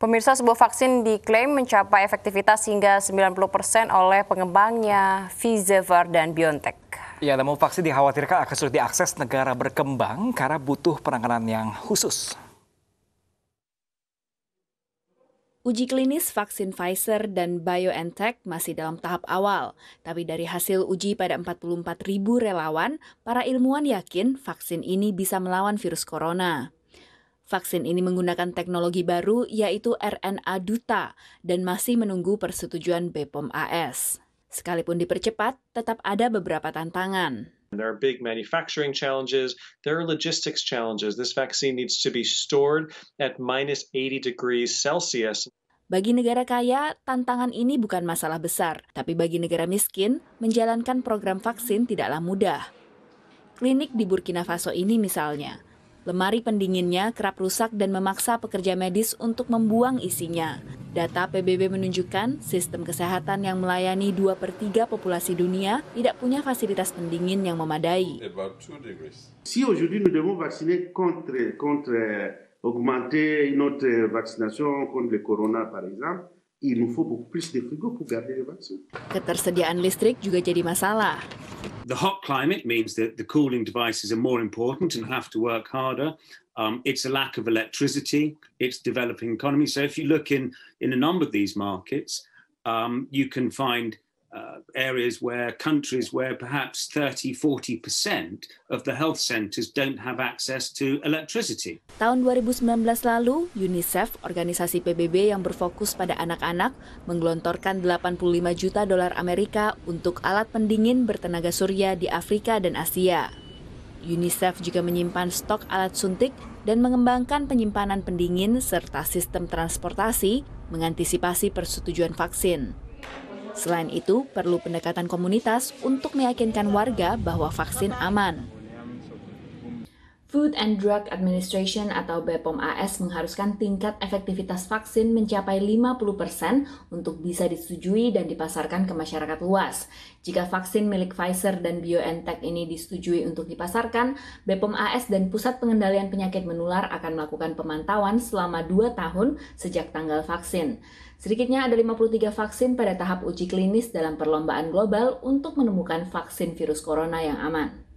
Pemirsa sebuah vaksin diklaim mencapai efektivitas hingga 90% oleh pengembangnya Pfizer dan BioNTech. Ya, namun vaksin dikhawatirkan akan sulit diakses negara berkembang karena butuh penanganan yang khusus. Uji klinis vaksin Pfizer dan BioNTech masih dalam tahap awal, tapi dari hasil uji pada 44.000 ribu relawan, para ilmuwan yakin vaksin ini bisa melawan virus corona. Vaksin ini menggunakan teknologi baru yaitu RNA duta dan masih menunggu persetujuan BPOM AS. Sekalipun dipercepat, tetap ada beberapa tantangan. There are big manufacturing challenges. There are logistics challenges. This vaccine needs to be stored at minus 80 degrees Celsius. Bagi negara kaya, tantangan ini bukan masalah besar, tapi bagi negara miskin, menjalankan program vaksin tidaklah mudah. Klinik di Burkina Faso ini misalnya, Lemari pendinginnya kerap rusak dan memaksa pekerja medis untuk membuang isinya. Data PBB menunjukkan sistem kesehatan yang melayani 2 per 3 populasi dunia tidak punya fasilitas pendingin yang memadai. Si aujourd'hui nous devons vacciner contre, contre augmenter notre vaccination contre le corona par exemple, Ketersediaan listrik juga jadi masalah. the hot climate means that the cooling devices are more important and have to work harder. Um, it's a lack of electricity. It's developing economy. So if you look in in a number of these markets, um, you can find areas where countries where perhaps 30 40% of the health centers don't have access to electricity. Tahun 2019 lalu, UNICEF, organisasi PBB yang berfokus pada anak-anak, menggelontorkan 85 juta dolar Amerika untuk alat pendingin bertenaga surya di Afrika dan Asia. UNICEF juga menyimpan stok alat suntik dan mengembangkan penyimpanan pendingin serta sistem transportasi mengantisipasi persetujuan vaksin. Selain itu, perlu pendekatan komunitas untuk meyakinkan warga bahwa vaksin aman. Food and Drug Administration atau BPOM AS mengharuskan tingkat efektivitas vaksin mencapai 50% untuk bisa disetujui dan dipasarkan ke masyarakat luas. Jika vaksin milik Pfizer dan BioNTech ini disetujui untuk dipasarkan, BPOM AS dan Pusat Pengendalian Penyakit Menular akan melakukan pemantauan selama 2 tahun sejak tanggal vaksin. Sedikitnya ada 53 vaksin pada tahap uji klinis dalam perlombaan global untuk menemukan vaksin virus corona yang aman.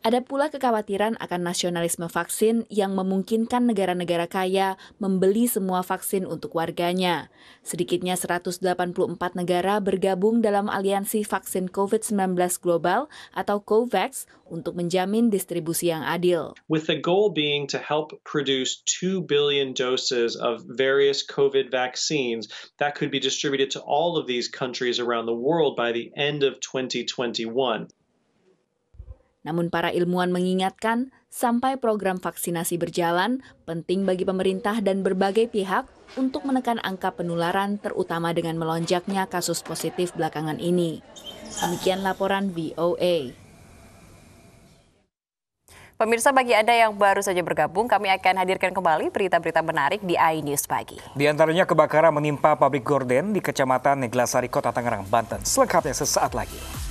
Ada pula kekhawatiran akan nasionalisme vaksin yang memungkinkan negara-negara kaya membeli semua vaksin untuk warganya. Sedikitnya 184 negara bergabung dalam aliansi vaksin COVID-19 global atau COVAX untuk menjamin distribusi yang adil. With the goal being to help produce 2 billion doses of various COVID vaccines that could be distributed to all of these countries around the world by the end of 2021. Namun para ilmuwan mengingatkan, sampai program vaksinasi berjalan, penting bagi pemerintah dan berbagai pihak untuk menekan angka penularan terutama dengan melonjaknya kasus positif belakangan ini. Demikian laporan VOA. Pemirsa bagi Anda yang baru saja bergabung, kami akan hadirkan kembali berita-berita menarik di iNews pagi. Di antaranya kebakaran menimpa pabrik gorden di Kecamatan Neglasari, Kota Tangerang, Banten. Selengkapnya sesaat lagi.